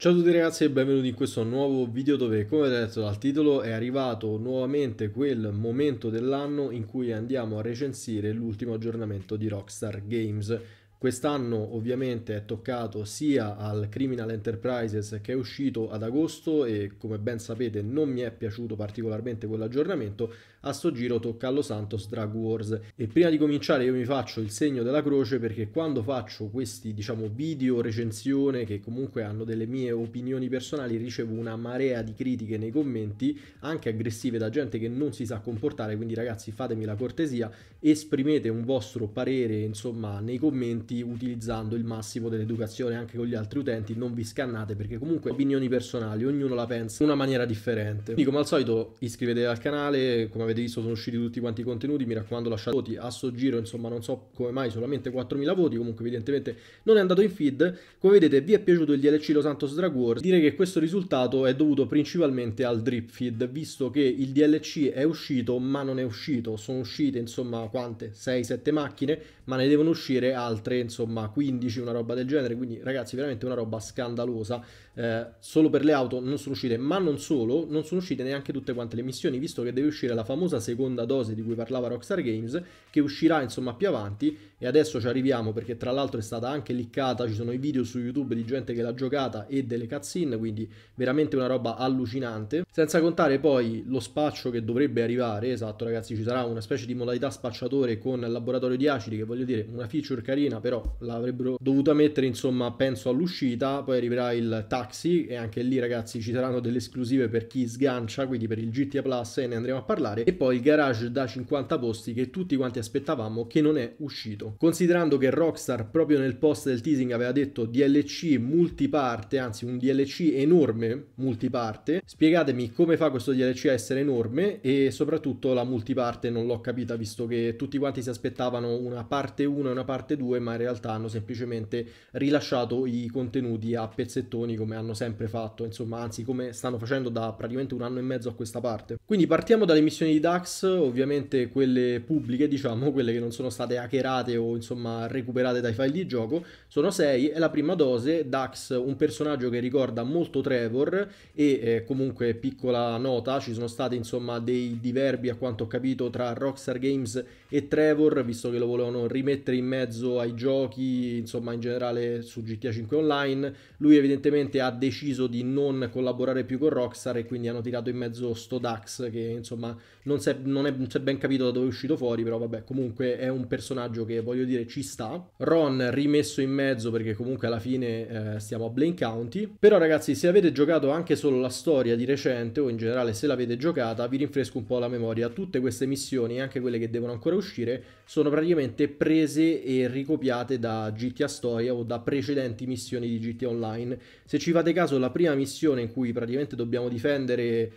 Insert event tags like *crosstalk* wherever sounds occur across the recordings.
Ciao a tutti ragazzi e benvenuti in questo nuovo video dove come detto dal titolo è arrivato nuovamente quel momento dell'anno in cui andiamo a recensire l'ultimo aggiornamento di Rockstar Games. Quest'anno ovviamente è toccato sia al Criminal Enterprises che è uscito ad agosto e come ben sapete non mi è piaciuto particolarmente quell'aggiornamento a sto giro tocca allo Santos Drag Wars. E prima di cominciare io mi faccio il segno della croce perché quando faccio questi diciamo video recensione che comunque hanno delle mie opinioni personali ricevo una marea di critiche nei commenti, anche aggressive da gente che non si sa comportare, quindi ragazzi fatemi la cortesia, esprimete un vostro parere insomma nei commenti utilizzando il massimo dell'educazione anche con gli altri utenti, non vi scannate perché comunque opinioni personali, ognuno la pensa in una maniera differente. Quindi come al solito iscrivetevi al canale, come avete visto sono usciti tutti quanti i contenuti, mi raccomando lasciate voti a sto giro, insomma non so come mai solamente 4.000 voti, comunque evidentemente non è andato in feed. Come vedete vi è piaciuto il DLC Los Santos Drag Wars, direi che questo risultato è dovuto principalmente al drip feed, visto che il DLC è uscito ma non è uscito, sono uscite insomma quante? 6-7 macchine, ma ne devono uscire altre, insomma 15, una roba del genere, quindi ragazzi veramente una roba scandalosa, eh, solo per le auto non sono uscite, ma non solo, non sono uscite neanche tutte quante le missioni, visto che deve uscire la famosa seconda dose di cui parlava Rockstar Games, che uscirà insomma più avanti e adesso ci arriviamo perché tra l'altro è stata anche liccata, ci sono i video su YouTube di gente che l'ha giocata e delle cutscene, quindi veramente una roba allucinante, senza contare poi lo spaccio che dovrebbe arrivare, esatto ragazzi ci sarà una specie di modalità spacciatore con il laboratorio di acidi che voglio voglio dire, una feature carina, però l'avrebbero dovuta mettere, insomma, penso all'uscita, poi arriverà il taxi e anche lì, ragazzi, ci saranno delle esclusive per chi sgancia, quindi per il GTA Plus e ne andremo a parlare, e poi il garage da 50 posti che tutti quanti aspettavamo che non è uscito. Considerando che Rockstar proprio nel post del teasing aveva detto DLC multiparte, anzi un DLC enorme multiparte, spiegatemi come fa questo DLC a essere enorme e soprattutto la multiparte non l'ho capita visto che tutti quanti si aspettavano una parte parte 1 e una parte 2, ma in realtà hanno semplicemente rilasciato i contenuti a pezzettoni come hanno sempre fatto, insomma, anzi come stanno facendo da praticamente un anno e mezzo a questa parte. Quindi partiamo dalle missioni di DAX, ovviamente quelle pubbliche, diciamo, *laughs* quelle che non sono state hackerate o insomma recuperate dai file di gioco, sono 6 e la prima dose DAX, un personaggio che ricorda molto Trevor e eh, comunque piccola nota, ci sono stati insomma dei diverbi a quanto ho capito tra Rockstar Games e Trevor, visto che lo volevano rinforzare rimettere in mezzo ai giochi, insomma in generale su GTA 5 Online. Lui evidentemente ha deciso di non collaborare più con Rockstar e quindi hanno tirato in mezzo sto Dax che insomma non si è, non è, non è ben capito da dove è uscito fuori, però vabbè comunque è un personaggio che voglio dire ci sta. Ron rimesso in mezzo perché comunque alla fine eh, stiamo a Blaine County. Però ragazzi se avete giocato anche solo la storia di recente o in generale se l'avete giocata vi rinfresco un po' la memoria. Tutte queste missioni, anche quelle che devono ancora uscire, sono praticamente prese e ricopiate da GTA Storia o da precedenti missioni di GTA Online. Se ci fate caso, la prima missione in cui praticamente dobbiamo difendere eh,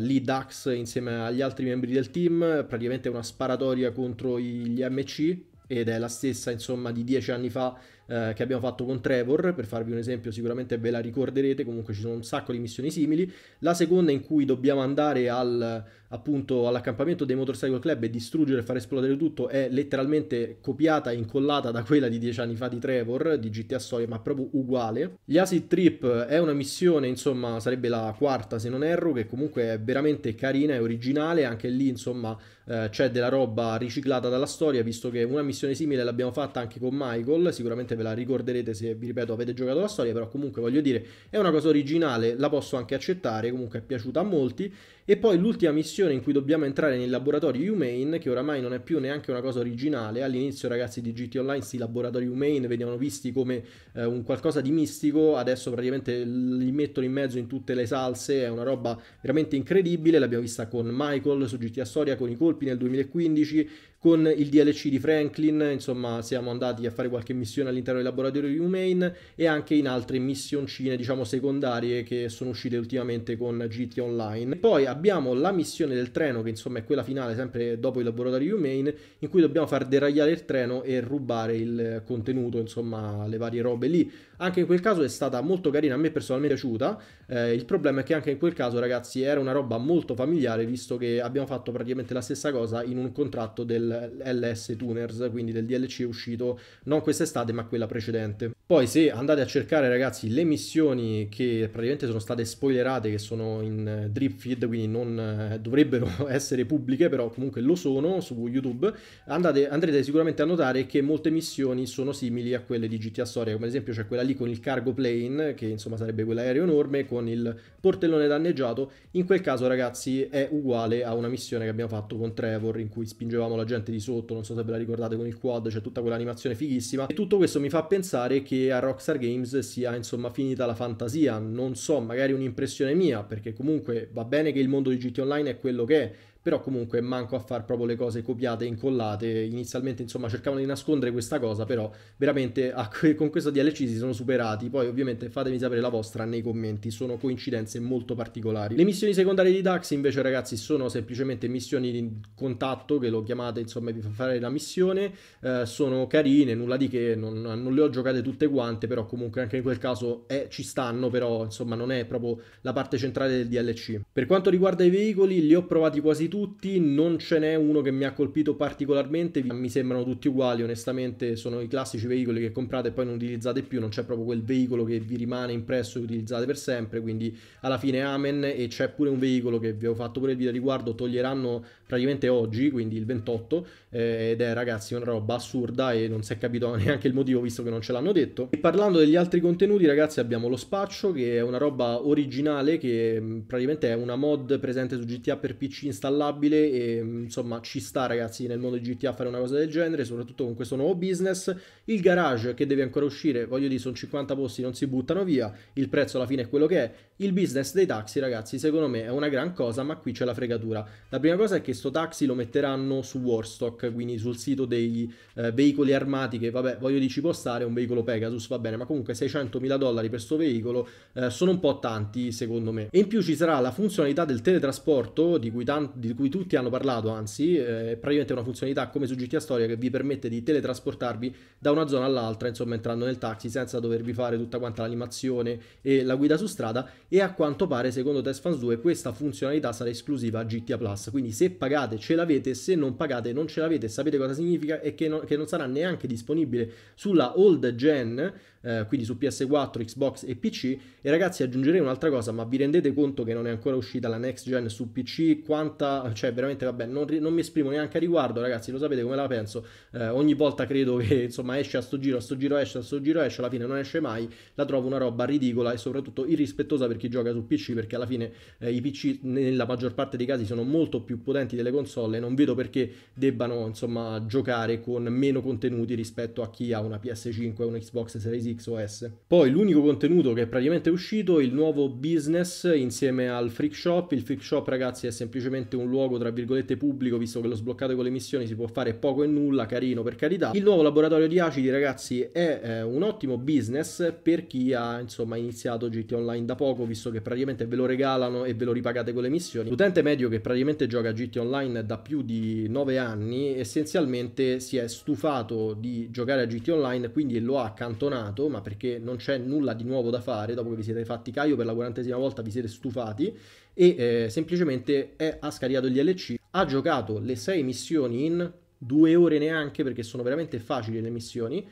Lee Dax insieme agli altri membri del team, praticamente è una sparatoria contro gli MC ed è la stessa insomma di dieci anni fa eh, che abbiamo fatto con Trevor, per farvi un esempio sicuramente ve la ricorderete, comunque ci sono un sacco di missioni simili. La seconda in cui dobbiamo andare al, appunto, all'accampamento dei Motorcycle Club e distruggere e far esplodere tutto è letteralmente copiata e incollata da quella di dieci anni fa di Trevor, di GTA Story, ma proprio uguale. Gli Acid Trip è una missione, insomma, sarebbe la quarta se non erro, che comunque è veramente carina e originale, anche lì insomma eh, c'è della roba riciclata dalla storia, visto che una missione simile l'abbiamo fatta anche con Michael, sicuramente ve la ricorderete se, vi ripeto, avete giocato la storia, però comunque voglio dire, è una cosa originale, la posso anche accettare, comunque è piaciuta a molti e poi l'ultima missione in cui dobbiamo entrare nei laboratori humane, che oramai non è più neanche una cosa originale, all'inizio ragazzi di GT Online i laboratori humane venivano visti come eh, un qualcosa di mistico, adesso praticamente li mettono in mezzo in tutte le salse, è una roba veramente incredibile, l'abbiamo vista con Michael su GTA Storia, con i colpi nel 2015, con il DLC di Franklin, insomma siamo andati a fare qualche missione all'interno dei laboratori humane e anche in altre missioncine diciamo secondarie che sono uscite ultimamente con GT Online. Poi abbiamo la missione del treno, che insomma è quella finale, sempre dopo i laboratori Humane, in cui dobbiamo far deragliare il treno e rubare il contenuto, insomma, le varie robe lì. Anche in quel caso è stata molto carina, a me personalmente è piaciuta. Eh, il problema è che anche in quel caso, ragazzi, era una roba molto familiare, visto che abbiamo fatto praticamente la stessa cosa in un contratto del LS Tuners, quindi del DLC uscito non quest'estate, ma quella precedente. Poi se andate a cercare, ragazzi, le missioni che praticamente sono state spoilerate, che sono in eh, drip feed, quindi non eh, dovrebbero *laughs* essere pubbliche, però comunque lo sono su YouTube, andate, andrete sicuramente a notare che molte missioni sono simili a quelle di GTA Storia, come ad esempio c'è quella lì con il cargo plane, che insomma sarebbe quell'aereo enorme, con il portellone danneggiato. In quel caso, ragazzi, è uguale a una missione che abbiamo fatto con Trevor in cui spingevamo la gente di sotto, non so se ve la ricordate con il quad, c'è tutta quell'animazione fighissima. E tutto questo mi fa pensare che a Rockstar Games sia insomma finita la fantasia, non so, magari un'impressione mia, perché comunque va bene che il mondo di GT Online è quello che è, però comunque manco a fare proprio le cose copiate e incollate. Inizialmente, insomma, cercavano di nascondere questa cosa, però veramente *laughs* ah, con questo DLC si sono superati. Poi, ovviamente, fatemi sapere la vostra nei commenti, sono coincidenze molto particolari. Le missioni secondarie di Dax, invece, ragazzi, sono semplicemente missioni di contatto che lo chiamate, insomma, vi fa fare la missione. Eh, sono carine, nulla di che, non, non, le ho giocate tutte quante, però comunque anche in quel caso eh, ci stanno, però insomma, non è proprio la parte centrale del DLC. Per quanto riguarda i veicoli, li ho provati quasi tutti tutti, non ce n'è uno che mi ha colpito particolarmente, mi sembrano tutti uguali, onestamente sono i classici veicoli che comprate e poi non utilizzate più, non c'è proprio quel veicolo che vi rimane impresso e utilizzate per sempre, quindi alla fine amen e c'è pure un veicolo che vi ho fatto pure il video riguardo, toglieranno praticamente oggi, quindi il 28, eh, ed è ragazzi una roba assurda e non si è capito *laughs* neanche il motivo visto che non ce l'hanno detto. E parlando degli altri contenuti ragazzi abbiamo lo spaccio che è una roba originale che praticamente è una mod presente su GTA per PC installata controllabile e mm, insomma ci sta ragazzi nel mondo di GTA fare una cosa del genere, soprattutto con questo nuovo business. Il garage che deve ancora uscire, voglio dire, sono 50 posti, non si buttano via, il prezzo alla fine è quello che è. Il business dei taxi ragazzi secondo me è una gran cosa, ma qui c'è la fregatura. La prima cosa è che sto taxi lo metteranno su Warstock, quindi sul sito dei eh, veicoli armati che vabbè voglio dire ci può stare, un veicolo Pegasus va bene, ma comunque 600 mila dollari per sto veicolo eh, sono un po' tanti secondo me. E in più ci sarà la funzionalità del teletrasporto di cui, tanti, di cui tutti hanno parlato, anzi, eh, è praticamente una funzionalità come su GTA Storia che vi permette di teletrasportarvi da una zona all'altra, insomma, entrando nel taxi senza dovervi fare tutta quanta l'animazione e la guida su strada e a quanto pare, secondo Test Fans 2, questa funzionalità sarà esclusiva a GTA Plus, quindi se pagate ce l'avete, se non pagate non ce l'avete, sapete cosa significa e che, no, che non sarà neanche disponibile sulla old gen eh, quindi su PS4, Xbox e PC. E ragazzi aggiungerei un'altra cosa, ma vi rendete conto che non è ancora uscita la next gen su PC? Quanta, cioè veramente vabbè, non, non mi esprimo neanche a riguardo ragazzi, lo sapete come la penso, eh, ogni volta credo che insomma esce a sto giro, a sto giro esce, a sto giro esce, alla fine non esce mai, la trovo una roba ridicola e soprattutto irrispettosa per chi gioca su PC perché alla fine eh, i PC nella maggior parte dei casi sono molto più potenti delle console e non vedo perché debbano insomma giocare con meno contenuti rispetto a chi ha una PS5 o un Xbox Series XOS. Poi l'unico contenuto che è praticamente uscito è il nuovo business insieme al Freak Shop. Il Freak Shop, ragazzi, è semplicemente un luogo tra virgolette pubblico, visto che lo sbloccate con le missioni si può fare poco e nulla, carino per carità. Il nuovo laboratorio di acidi, ragazzi, è eh, un ottimo business per chi ha insomma iniziato GT Online da poco, visto che praticamente ve lo regalano e ve lo ripagate con le missioni. L'utente medio che praticamente gioca a GT Online da più di 9 anni essenzialmente si è stufato di giocare a GT Online, quindi lo ha accantonato fatto, ma perché non c'è nulla di nuovo da fare dopo che vi siete fatti Caio per la quarantesima volta, vi siete stufati e eh, semplicemente è, ha scaricato gli LC, ha giocato le 6 missioni in due ore neanche perché sono veramente facili le missioni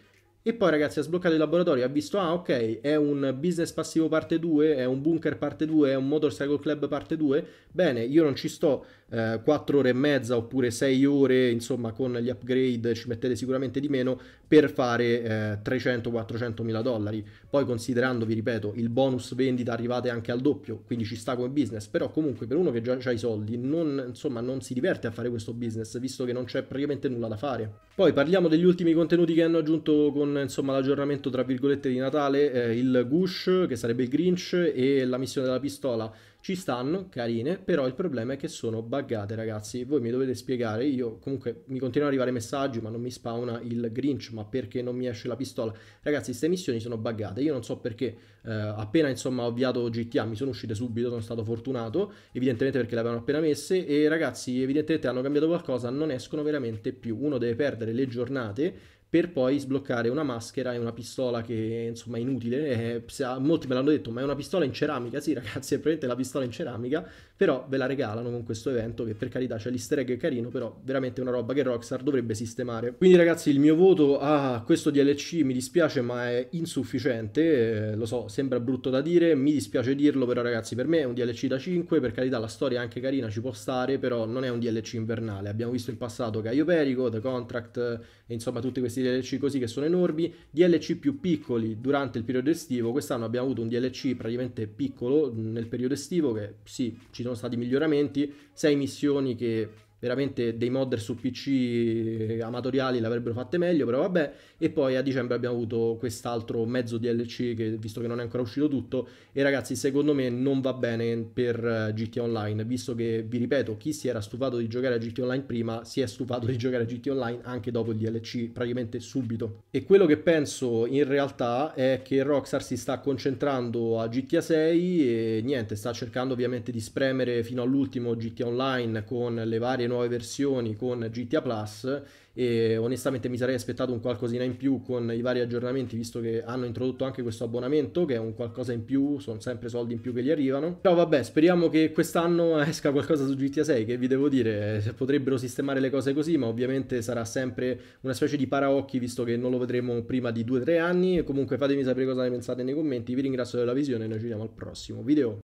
e poi ragazzi ha sbloccato il laboratorio, ha visto, ah ok, è un business passivo parte 2, è un bunker parte 2, è un motorcycle club parte 2, bene, io non ci sto eh, 4 ore e mezza oppure 6 ore, insomma con gli upgrade ci mettete sicuramente di meno per fare eh, 300-400 mila dollari, poi considerando, vi ripeto, il bonus vendita arrivate anche al doppio, quindi ci sta come business, però comunque per uno che già ha i soldi non, insomma, non si diverte a fare questo business, visto che non c'è praticamente nulla da fare. Poi parliamo degli ultimi contenuti che hanno aggiunto con insomma, l'aggiornamento tra virgolette di Natale, eh, il Gush, che sarebbe il Grinch, e la missione della pistola ci stanno, carine, però il problema è che sono buggate ragazzi, voi mi dovete spiegare, io comunque mi continuano ad arrivare messaggi ma non mi spawna il Grinch, ma perché non mi esce la pistola? Ragazzi, queste missioni sono buggate, io non so perché, eh, appena insomma ho avviato GTA mi sono uscite subito, sono stato fortunato, evidentemente perché le avevano appena messe e ragazzi evidentemente hanno cambiato qualcosa, non escono veramente più, uno deve perdere le giornate per poi sbloccare una maschera e una pistola che insomma è inutile, eh, molti me l'hanno detto ma è una pistola in ceramica, sì ragazzi è praticamente la pistola in ceramica, però ve la regalano con questo evento che per carità c'è l'easter egg carino, però veramente una roba che Rockstar dovrebbe sistemare. Quindi ragazzi il mio voto a questo DLC mi dispiace ma è insufficiente, eh, lo so, sembra brutto da dire, mi dispiace dirlo, però ragazzi per me è un DLC da 5, per carità la storia è anche carina, ci può stare, però non è un DLC invernale. Abbiamo visto in passato Caio Perico, The Contract eh, e insomma tutti questi DLC così che sono enormi, DLC più piccoli durante il periodo estivo, quest'anno abbiamo avuto un DLC praticamente piccolo nel periodo estivo che sì, ci sono sono stati miglioramenti, sei missioni che veramente dei modder su PC amatoriali l'avrebbero fatte meglio, però vabbè. E poi a dicembre abbiamo avuto quest'altro mezzo DLC, che, visto che non è ancora uscito tutto, e ragazzi secondo me non va bene per eh, GTA Online, visto che, vi ripeto, chi si era stufato di giocare a GTA Online prima si è stufato di giocare a GTA Online anche dopo il DLC, praticamente subito. E quello che penso in realtà è che Rockstar si sta concentrando a GTA 6 e niente, sta cercando ovviamente di spremere fino all'ultimo GTA Online con le varie nuove versioni con GTA Plus e onestamente mi sarei aspettato un qualcosina in più con i vari aggiornamenti visto che hanno introdotto anche questo abbonamento che è un qualcosa in più, sono sempre soldi in più che gli arrivano. Però vabbè, speriamo che quest'anno *laughs* esca qualcosa su GTA 6 che vi devo dire, eh, potrebbero sistemare le cose così, ma ovviamente sarà sempre una specie di paraocchi visto che non lo vedremo prima di 2-3 anni. Comunque fatemi sapere cosa ne pensate nei commenti, vi ringrazio della visione e noi ci vediamo al prossimo video.